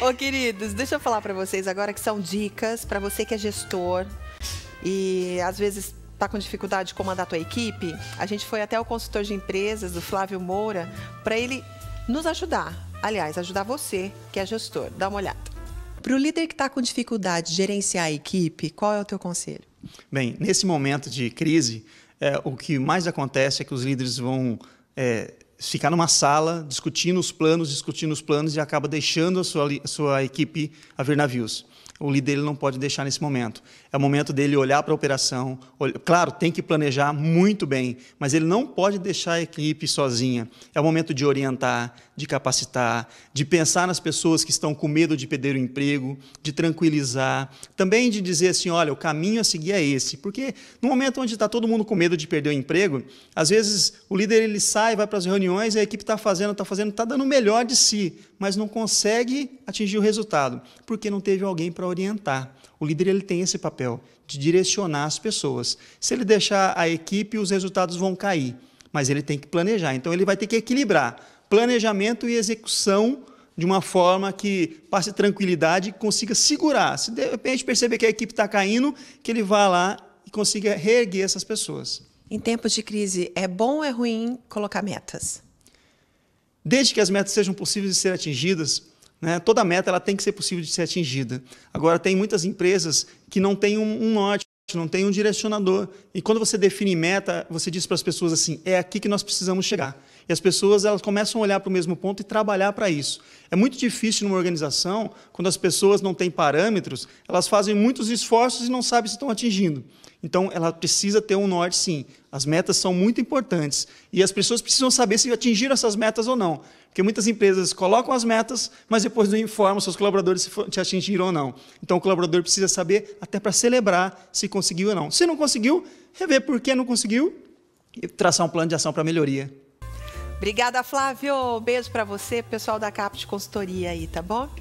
Ô, queridos, deixa eu falar para vocês agora que são dicas para você que é gestor e às vezes está com dificuldade de comandar a tua equipe. A gente foi até o consultor de empresas, o Flávio Moura, para ele nos ajudar. Aliás, ajudar você que é gestor. Dá uma olhada. Para o líder que está com dificuldade de gerenciar a equipe, qual é o teu conselho? Bem, nesse momento de crise, é, o que mais acontece é que os líderes vão é, ficar numa sala discutindo os planos, discutindo os planos e acaba deixando a sua, a sua equipe a ver navios. O líder ele não pode deixar nesse momento. É o momento dele olhar para a operação. Claro, tem que planejar muito bem, mas ele não pode deixar a equipe sozinha. É o momento de orientar, de capacitar, de pensar nas pessoas que estão com medo de perder o emprego, de tranquilizar. Também de dizer assim: olha, o caminho a seguir é esse. Porque no momento onde está todo mundo com medo de perder o emprego, às vezes o líder ele sai, vai para as reuniões reuniões, a equipe está fazendo, está fazendo, está dando o melhor de si, mas não consegue atingir o resultado, porque não teve alguém para orientar. O líder ele tem esse papel de direcionar as pessoas. Se ele deixar a equipe, os resultados vão cair, mas ele tem que planejar. Então ele vai ter que equilibrar planejamento e execução de uma forma que passe tranquilidade e consiga segurar. Se de repente perceber que a equipe está caindo, que ele vá lá e consiga reerguer essas pessoas. Em tempos de crise, é bom ou é ruim colocar metas? Desde que as metas sejam possíveis de ser atingidas, né, toda meta ela tem que ser possível de ser atingida. Agora, tem muitas empresas que não têm um, um norte, não têm um direcionador. E quando você define meta, você diz para as pessoas assim: é aqui que nós precisamos chegar. E as pessoas elas começam a olhar para o mesmo ponto e trabalhar para isso. É muito difícil numa organização, quando as pessoas não têm parâmetros, elas fazem muitos esforços e não sabem se estão atingindo. Então, ela precisa ter um norte, sim. As metas são muito importantes e as pessoas precisam saber se atingiram essas metas ou não. Porque muitas empresas colocam as metas, mas depois não informam seus colaboradores se te atingiram ou não. Então o colaborador precisa saber até para celebrar se conseguiu ou não. Se não conseguiu, rever por que não conseguiu e traçar um plano de ação para melhoria. Obrigada, Flávio. Beijo para você, pessoal da CAPT Consultoria aí, tá bom?